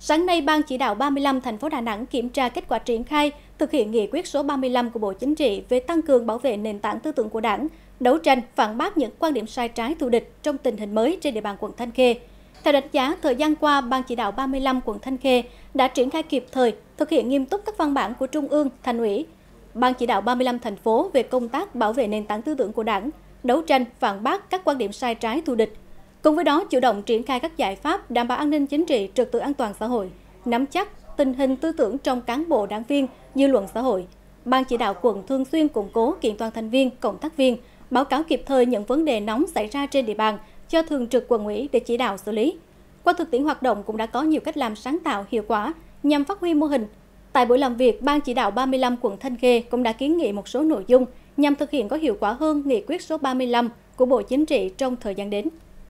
Sáng nay, Ban chỉ đạo 35 thành phố Đà Nẵng kiểm tra kết quả triển khai thực hiện nghị quyết số 35 của Bộ Chính trị về tăng cường bảo vệ nền tảng tư tưởng của Đảng, đấu tranh phản bác những quan điểm sai trái thù địch trong tình hình mới trên địa bàn quận Thanh Khê. Theo đánh giá, thời gian qua, Ban chỉ đạo 35 quận Thanh Khê đã triển khai kịp thời, thực hiện nghiêm túc các văn bản của Trung ương, Thành ủy, Ban chỉ đạo 35 thành phố về công tác bảo vệ nền tảng tư tưởng của Đảng, đấu tranh phản bác các quan điểm sai trái thù địch Cùng với đó, chủ động triển khai các giải pháp đảm bảo an ninh chính trị, trật tự an toàn xã hội, nắm chắc tình hình tư tưởng trong cán bộ đảng viên, dư luận xã hội. Ban chỉ đạo quận thường xuyên củng cố kiện toàn thành viên, cộng tác viên, báo cáo kịp thời những vấn đề nóng xảy ra trên địa bàn cho thường trực quận ủy để chỉ đạo xử lý. Qua thực tiễn hoạt động cũng đã có nhiều cách làm sáng tạo hiệu quả nhằm phát huy mô hình. Tại buổi làm việc, Ban chỉ đạo 35 quận Thanh Khê cũng đã kiến nghị một số nội dung nhằm thực hiện có hiệu quả hơn nghị quyết số 35 của Bộ Chính trị trong thời gian đến.